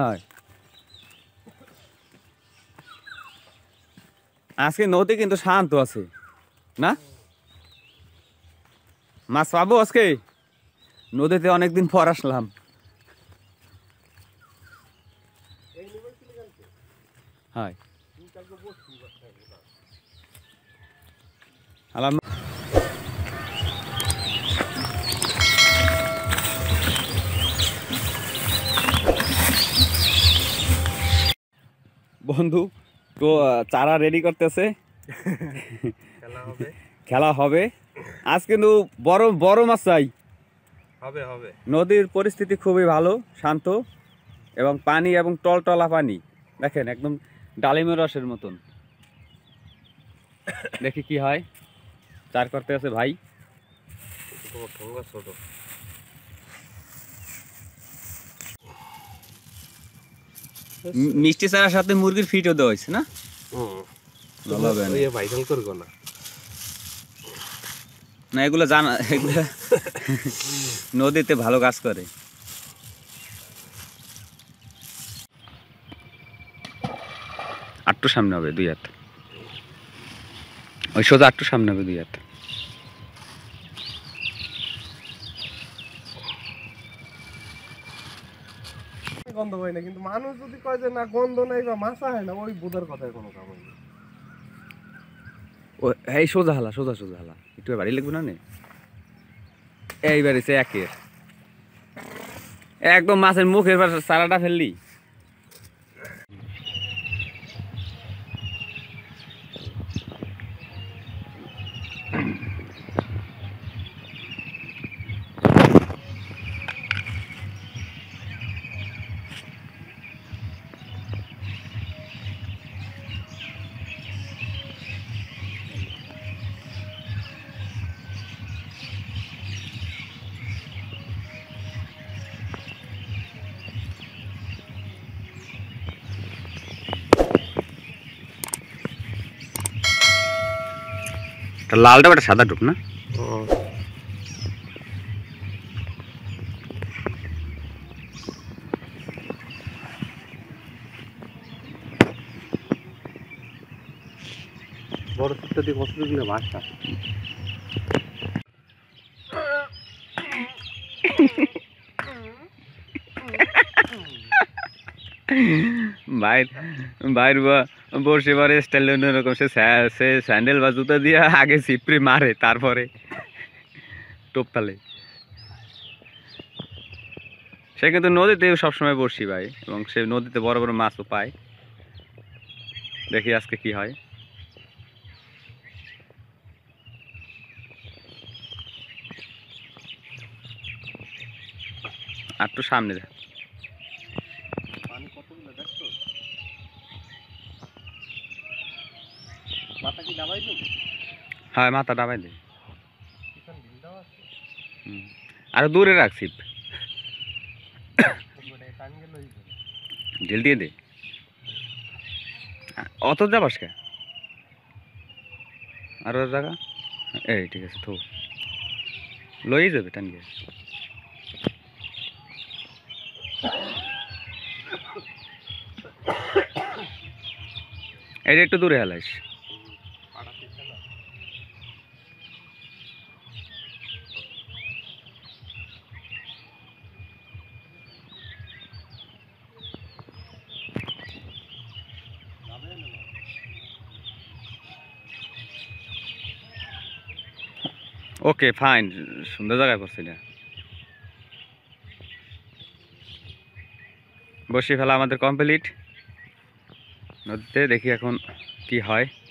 হয় আজকে নদী কিন্তু শান্ত আছে না মাছ পাবো আজকে নদীতে অনেকদিন পর আসলাম হয় আলাম বন্ধু তো চারা রেডি করতেছে খেলা হবে আজ কিন্তু বড় বড় মাছ চাই হবে হবে নদীর পরিস্থিতি খুবই ভালো শান্ত এবং পানি এবং টলটলা পানি দেখেন একদম ডালিমের রসের মতন দেখি কি হয় চার করতে আছে ভাই ছোট মিষ্টি চারার সাথে মুরগির ফিটও দেওয়া হয়েছে না না এগুলো জানা এগুলো নদীতে ভালো কাজ করে আটটু সামনে হবে দুই হাত ওই সোজা আটটু সামনে হবে দুই হাত গন্ধ হয় না কিন্তু মানুষ যদি কয় যে না গন্ধ নাই বা মাছা হয় না ওই বোধার কথায় কোনো কাম হয় ও এই সোজা হালা সোজা সোজা হালা একটু বাড়ি লাগবে না নে এইবার এসে একের একদম মাছের মুখের সারাটা ফেললি লাল ডাব একটা সাদা ডুব না বড় সুতটা দিয়ে কতদিন ভাষা বাইর বাইর বা পরে স্টাইল অন্য সে সে স্যান্ডেল বা জুতো দিয়ে আগে সিপ্রি মারে তারপরে টোপতালে সে কিন্তু নদীতে সবসময় বসি ভাই এবং সে নদীতে বড় বড় মাছও পায় দেখি আজকে কি হয় আর তো সামনে দেখ হ্যাঁ মাথা ডাবাই দে আর দূরে রাখ সিপ মানে ঢিল দিয়ে দে অত যাবাস কে আর জায়গা এই ঠিক আছে থো লয়ে যাবে টান গিয়ে এটা একটু দূরে হেলাইস ওকে ফাইন সুন্দর জায়গায় করছি না বসিয়ে ফেলা আমাদের কমপ্লিট নদীতে দেখি এখন কি হয়